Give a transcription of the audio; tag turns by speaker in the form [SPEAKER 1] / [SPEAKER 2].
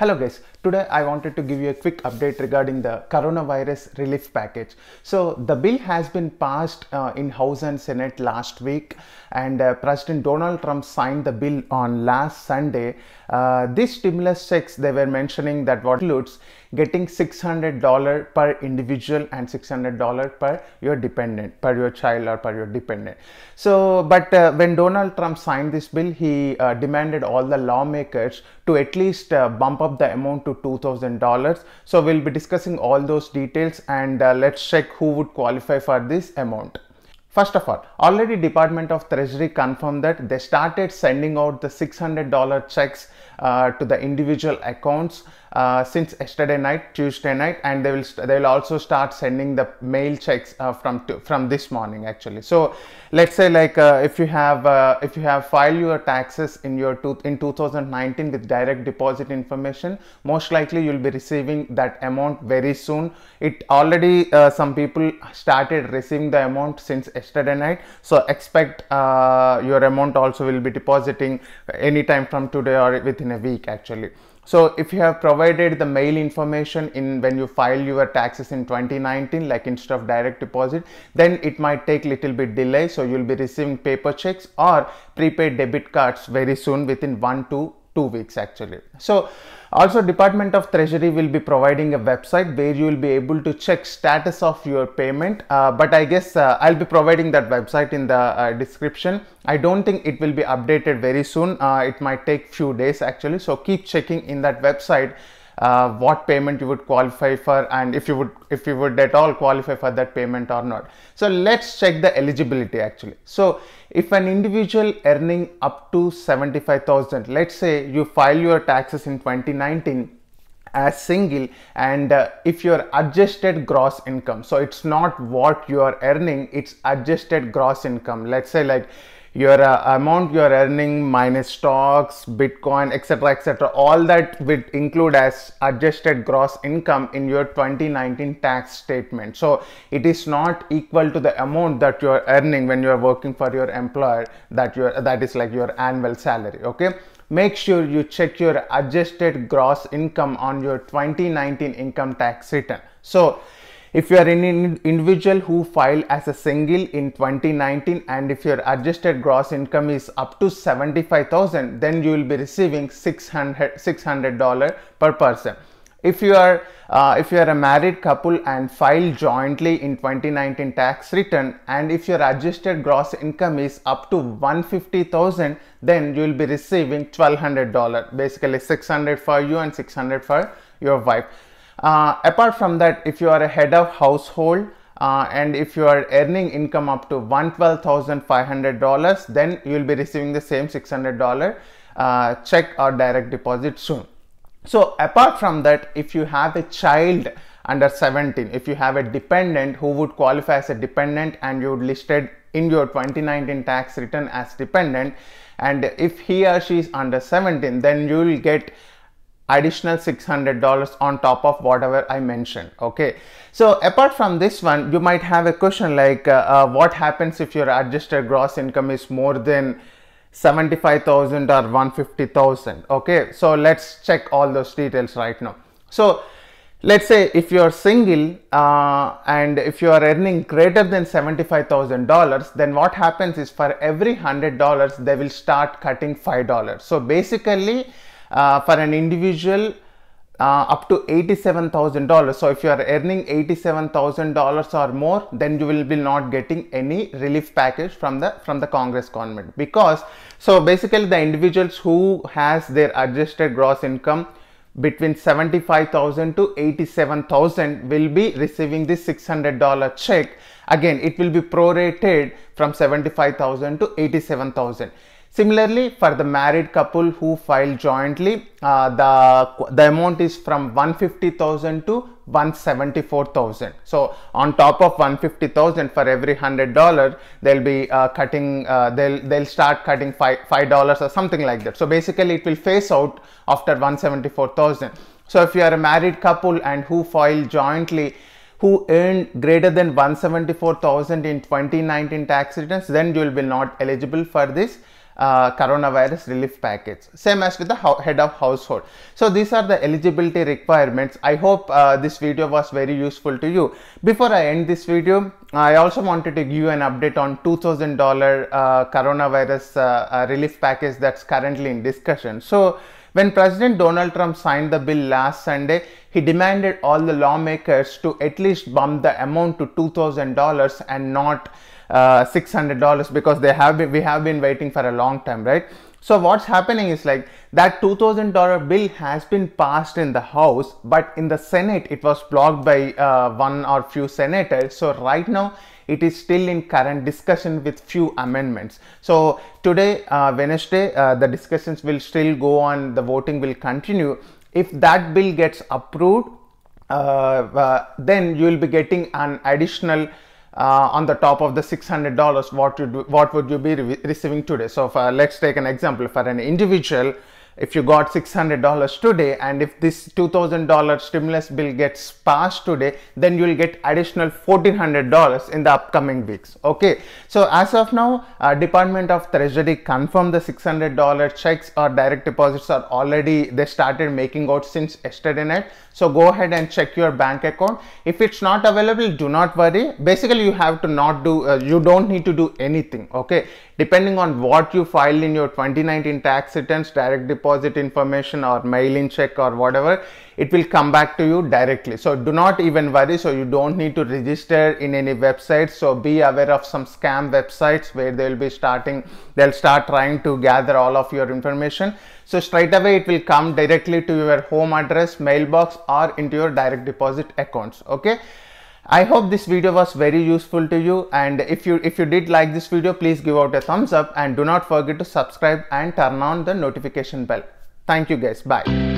[SPEAKER 1] Hello guys, today I wanted to give you a quick update regarding the coronavirus relief package. So the bill has been passed uh, in House and Senate last week and uh, President Donald Trump signed the bill on last Sunday. Uh, this stimulus checks they were mentioning that what includes getting $600 per individual and $600 per your dependent, per your child or per your dependent. So, but uh, when Donald Trump signed this bill, he uh, demanded all the lawmakers to at least uh, bump up the amount to $2,000. So, we'll be discussing all those details and uh, let's check who would qualify for this amount. First of all, already Department of Treasury confirmed that they started sending out the $600 checks uh, to the individual accounts uh, since yesterday night, Tuesday night, and they will they will also start sending the mail checks uh, from from this morning actually. So let's say like uh, if you have uh, if you have filed your taxes in your in 2019 with direct deposit information, most likely you'll be receiving that amount very soon. It already uh, some people started receiving the amount since yesterday night, so expect your amount also will be depositing anytime from today or within a week actually. So if you have provided the mail information in when you file your taxes in 2019, like instead of direct deposit, then it might take little bit delay. So you'll be receiving paper checks or prepaid debit cards very soon within one to two weeks actually. So also Department of Treasury will be providing a website where you will be able to check status of your payment. Uh, but I guess uh, I'll be providing that website in the uh, description. I don't think it will be updated very soon. Uh, it might take few days actually. So keep checking in that website uh, what payment you would qualify for and if you would if you would at all qualify for that payment or not so let's check the eligibility actually so if an individual earning up to 75000 let's say you file your taxes in 2019 as single and uh, if your adjusted gross income so it's not what you are earning it's adjusted gross income let's say like your uh, amount you're earning minus stocks, Bitcoin, etc., etc., all that would include as adjusted gross income in your 2019 tax statement. So it is not equal to the amount that you're earning when you're working for your employer that your that is like your annual salary. Okay make sure you check your adjusted gross income on your 2019 income tax return. So if you are an individual who filed as a single in 2019 and if your adjusted gross income is up to 75,000, then you will be receiving 600 $600 per person. If you are uh, if you are a married couple and file jointly in 2019 tax return and if your adjusted gross income is up to 150,000 then you will be receiving $1200 basically 600 for you and 600 for your wife. Uh, apart from that, if you are a head of household uh, and if you are earning income up to $112,500, then you will be receiving the same $600 uh, check or direct deposit soon. So apart from that, if you have a child under 17, if you have a dependent who would qualify as a dependent and you listed in your 2019 tax return as dependent and if he or she is under 17 then you will get additional $600 on top of whatever I mentioned. Okay. So apart from this one, you might have a question like uh, uh, what happens if your adjusted gross income is more than 75,000 or 150,000. Okay. So let's check all those details right now. So let's say if you are single uh, and if you are earning greater than $75,000 then what happens is for every $100 they will start cutting $5. So basically uh, for an individual uh, up to $87,000. So if you are earning $87,000 or more, then you will be not getting any relief package from the from the Congress government because so basically the individuals who has their adjusted gross income between 75,000 to 87,000 will be receiving this $600 check. Again, it will be prorated from 75,000 to 87,000. Similarly, for the married couple who file jointly, uh, the, the amount is from 150,000 to 174,000. So on top of 150,000 for every hundred dollar, they'll be uh, cutting. Uh, they'll they'll start cutting five five dollars or something like that. So basically, it will phase out after 174,000. So if you are a married couple and who file jointly, who earned greater than 174,000 in 2019 tax returns, then you will be not eligible for this uh, coronavirus relief package same as with the head of household so these are the eligibility requirements i hope uh, this video was very useful to you before i end this video i also wanted to give you an update on $2000 uh, coronavirus uh, relief package that's currently in discussion so when President Donald Trump signed the bill last Sunday, he demanded all the lawmakers to at least bump the amount to $2,000 and not uh, $600 because they have been, we have been waiting for a long time, right? So what's happening is like that $2,000 bill has been passed in the House, but in the Senate it was blocked by uh, one or few senators. So right now it is still in current discussion with few amendments. So today, uh, Wednesday, uh, the discussions will still go on, the voting will continue. If that bill gets approved, uh, uh, then you will be getting an additional uh, on the top of the $600 what, you do, what would you be re receiving today so let's take an example for an individual if you got $600 today and if this $2,000 stimulus bill gets passed today, then you will get additional $1,400 in the upcoming weeks. Okay. So as of now, uh, Department of Treasury confirmed the $600 checks or direct deposits are already, they started making out since yesterday night. So go ahead and check your bank account. If it's not available, do not worry. Basically, you have to not do, uh, you don't need to do anything. Okay. Depending on what you filed in your 2019 tax returns, direct deposit deposit information or mail in check or whatever, it will come back to you directly. So do not even worry. So you don't need to register in any websites. So be aware of some scam websites where they will be starting, they'll start trying to gather all of your information. So straight away it will come directly to your home address, mailbox or into your direct deposit accounts. Okay. I hope this video was very useful to you and if you if you did like this video please give out a thumbs up and do not forget to subscribe and turn on the notification bell. Thank you guys. Bye.